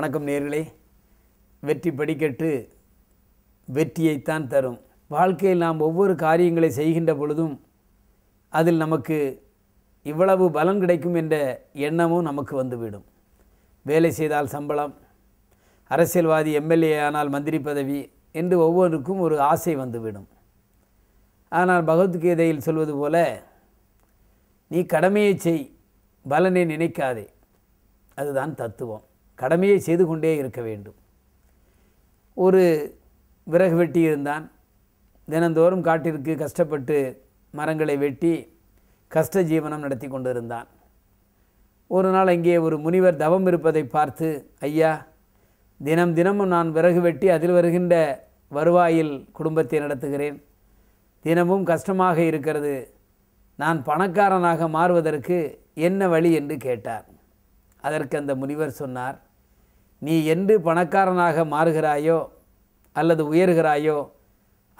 வணக்கம் நேர்களே வெற்றி படிக்கட்டு வெற்றியைத்தான் தரும் வாழ்க்கையில் நாம் ஒவ்வொரு காரியங்களை செய்கின்ற பொழுதும் அதில் நமக்கு இவ்வளவு பலன் கிடைக்கும் என்ற எண்ணமும் நமக்கு வந்துவிடும் வேலை செய்தால் சம்பளம் அரசியல்வாதி எம்எல்ஏ ஆனால் மந்திரி பதவி என்று ஒவ்வொருக்கும் ஒரு ஆசை வந்துவிடும் ஆனால் பகவத்கீதையில் சொல்வது போல நீ கடமையை செய் பலனை நினைக்காதே அதுதான் தத்துவம் கடமையை செய்து கொண்டே இருக்க வேண்டும் ஒரு விறகு வெட்டி இருந்தான் தினந்தோறும் காட்டிற்கு கஷ்டப்பட்டு மரங்களை வெட்டி கஷ்ட ஜீவனம் நடத்தி கொண்டிருந்தான் ஒரு நாள் அங்கே ஒரு முனிவர் தவம் இருப்பதை பார்த்து ஐயா தினம் தினமும் நான் விறகு வெட்டி அதில் வருகின்ற வருவாயில் குடும்பத்தை நடத்துகிறேன் தினமும் கஷ்டமாக இருக்கிறது நான் பணக்காரனாக மாறுவதற்கு என்ன வழி என்று கேட்டார் அதற்கு அந்த முனிவர் சொன்னார் நீ என்று பணக்காரனாக மாறுகிறாயோ அல்லது உயர்கிறாயோ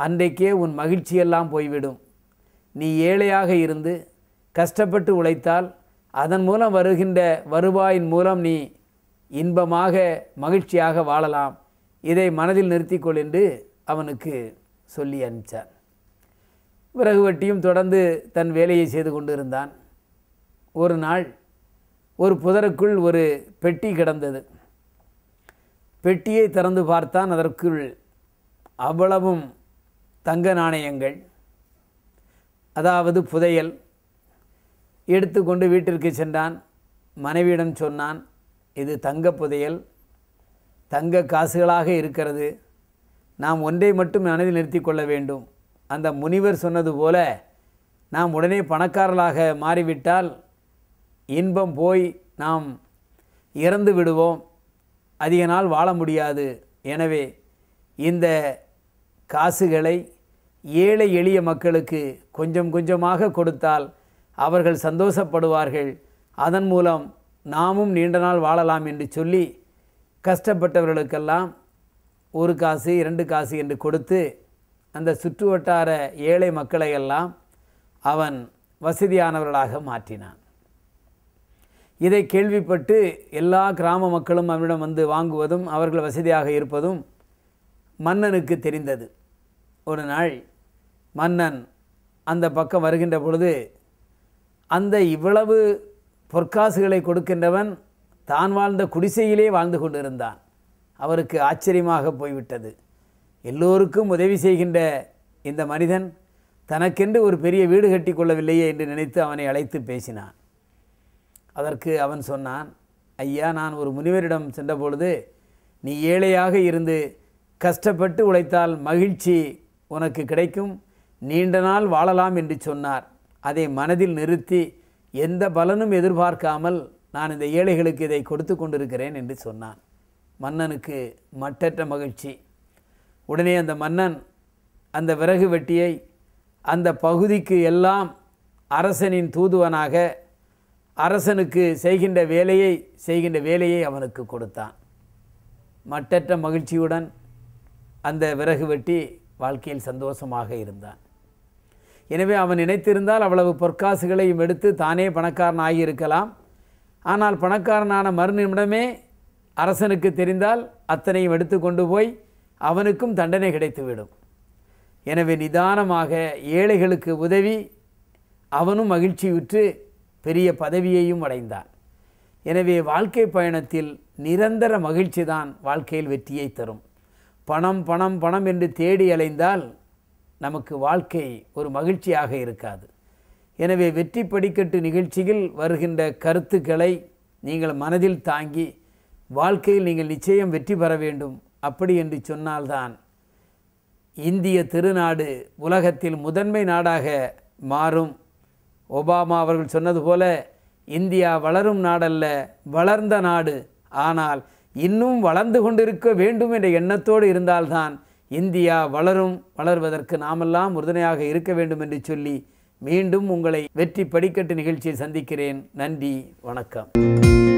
அன்றைக்கே உன் மகிழ்ச்சியெல்லாம் போய்விடும் நீ ஏழையாக இருந்து கஷ்டப்பட்டு உழைத்தால் அதன் மூலம் வருகின்ற வருவாயின் மூலம் நீ இன்பமாக மகிழ்ச்சியாக வாழலாம் இதை மனதில் நிறுத்திக்கொள் என்று அவனுக்கு சொல்லி அனுப்பிச்சான் விறகு வெட்டியும் தொடர்ந்து தன் வேலையை செய்து கொண்டிருந்தான் ஒரு நாள் ஒரு புதருக்குள் ஒரு பெட்டி கிடந்தது பெட்டியை திறந்து பார்த்தான் அதற்குள் அவ்வளவும் தங்க நாணயங்கள் அதாவது புதையல் எடுத்துக்கொண்டு வீட்டிற்கு சென்றான் மனைவியிடம் சொன்னான் இது தங்க புதையல் தங்க காசுகளாக இருக்கிறது நாம் ஒன்றை மட்டும் மனதில் நிறுத்தி கொள்ள வேண்டும் அந்த முனிவர் சொன்னது போல நாம் உடனே பணக்காரர்களாக மாறிவிட்டால் இன்பம் போய் நாம் இறந்து விடுவோம் அதிக நாள் வாழ முடியாது எனவே இந்த காசுகளை ஏழை எளிய மக்களுக்கு கொஞ்சம் கொஞ்சமாக கொடுத்தால் அவர்கள் சந்தோஷப்படுவார்கள் அதன் மூலம் நாமும் நீண்ட நாள் வாழலாம் என்று சொல்லி கஷ்டப்பட்டவர்களுக்கெல்லாம் ஒரு காசு இரண்டு காசு என்று கொடுத்து அந்த சுற்றுவட்டார ஏழை மக்களையெல்லாம் அவன் வசதியானவர்களாக மாற்றினான் இதை கேள்விப்பட்டு எல்லா கிராம மக்களும் அவரிடம் வந்து வாங்குவதும் அவர்கள் வசதியாக இருப்பதும் மன்னனுக்கு தெரிந்தது ஒரு நாள் மன்னன் அந்த பக்கம் வருகின்ற பொழுது அந்த இவ்வளவு பொற்காசுகளை கொடுக்கின்றவன் தான் வாழ்ந்த குடிசையிலே வாழ்ந்து கொண்டிருந்தான் அவருக்கு ஆச்சரியமாக போய்விட்டது எல்லோருக்கும் உதவி செய்கின்ற இந்த மனிதன் தனக்கென்று ஒரு பெரிய வீடு கட்டி கொள்ளவில்லையே என்று நினைத்து அவனை அழைத்து பேசினான் அதற்கு அவன் சொன்னான் ஐயா நான் ஒரு முனிவரிடம் சென்றபொழுது நீ ஏழையாக இருந்து கஷ்டப்பட்டு உழைத்தால் மகிழ்ச்சி உனக்கு கிடைக்கும் நீண்ட நாள் வாழலாம் என்று சொன்னார் அதை மனதில் நிறுத்தி எந்த பலனும் எதிர்பார்க்காமல் நான் இந்த ஏழைகளுக்கு இதை கொடுத்து கொண்டிருக்கிறேன் என்று சொன்னான் மன்னனுக்கு மட்டற்ற மகிழ்ச்சி உடனே அந்த மன்னன் அந்த விறகு வெட்டியை அந்த பகுதிக்கு எல்லாம் அரசனின் தூதுவனாக அரசனுக்கு செய்கின்ற வேலையை செய்கின்ற வேலையை அவனுக்கு கொடுத்தான் மட்டற்ற மகிழ்ச்சியுடன் அந்த விறகு வெட்டி வாழ்க்கையில் சந்தோஷமாக இருந்தான் எனவே அவன் நினைத்திருந்தால் அவ்வளவு பொற்காசுகளையும் எடுத்து தானே பணக்காரன் ஆகியிருக்கலாம் ஆனால் பணக்காரனான மறுநிமிடமே அரசனுக்கு தெரிந்தால் அத்தனையும் எடுத்து கொண்டு போய் அவனுக்கும் தண்டனை கிடைத்துவிடும் எனவே நிதானமாக ஏழைகளுக்கு உதவி அவனும் மகிழ்ச்சியுற்று பெரிய பதவியையும் அடைந்தான் எனவே வாழ்க்கை பயணத்தில் நிரந்தர மகிழ்ச்சி தான் வாழ்க்கையில் வெற்றியை தரும் பணம் பணம் பணம் என்று தேடி அலைந்தால் நமக்கு வாழ்க்கை ஒரு மகிழ்ச்சியாக இருக்காது எனவே வெற்றி படிக்கட்டு நிகழ்ச்சியில் வருகின்ற கருத்துக்களை நீங்கள் மனதில் தாங்கி வாழ்க்கையில் நீங்கள் நிச்சயம் வெற்றி பெற வேண்டும் அப்படி என்று சொன்னால்தான் இந்திய திருநாடு உலகத்தில் முதன்மை நாடாக மாறும் ஒபாமா அவர்கள் சொன்னது போல இந்தியா வளரும் நாடல்ல வளர்ந்த நாடு ஆனால் இன்னும் வளர்ந்து கொண்டிருக்க வேண்டும் என்ற எண்ணத்தோடு இருந்தால்தான் இந்தியா வளரும் வளர்வதற்கு நாமெல்லாம் உறுதுணையாக இருக்க வேண்டும் என்று சொல்லி மீண்டும் உங்களை வெற்றி படிக்கட்டு நிகழ்ச்சியை சந்திக்கிறேன் நன்றி வணக்கம்